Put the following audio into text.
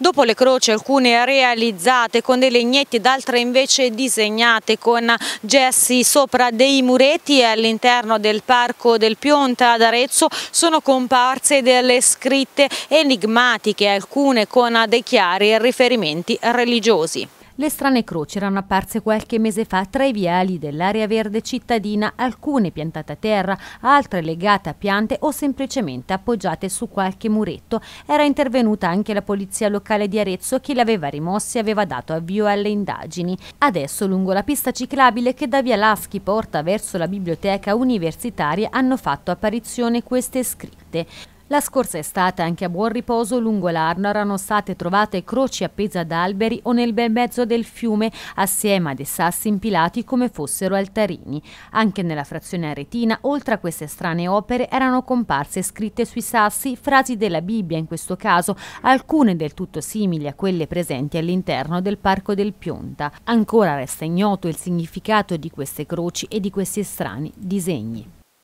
Dopo le croci, alcune realizzate con dei legnetti ed altre invece disegnate con gessi sopra dei muretti all'interno del parco del Pionta ad Arezzo sono comparse delle scritte enigmatiche, alcune con dei chiari riferimenti religiosi. Le strane croci erano apparse qualche mese fa tra i viali dell'area verde cittadina, alcune piantate a terra, altre legate a piante o semplicemente appoggiate su qualche muretto. Era intervenuta anche la polizia locale di Arezzo che le aveva rimosse e aveva dato avvio alle indagini. Adesso lungo la pista ciclabile che da via Laschi porta verso la biblioteca universitaria hanno fatto apparizione queste scritte. La scorsa estate anche a buon riposo lungo l'Arno erano state trovate croci appese ad alberi o nel bel mezzo del fiume assieme a dei sassi impilati come fossero altarini. Anche nella frazione aretina, oltre a queste strane opere, erano comparse scritte sui sassi frasi della Bibbia in questo caso, alcune del tutto simili a quelle presenti all'interno del Parco del Pionta. Ancora resta ignoto il significato di queste croci e di questi strani disegni.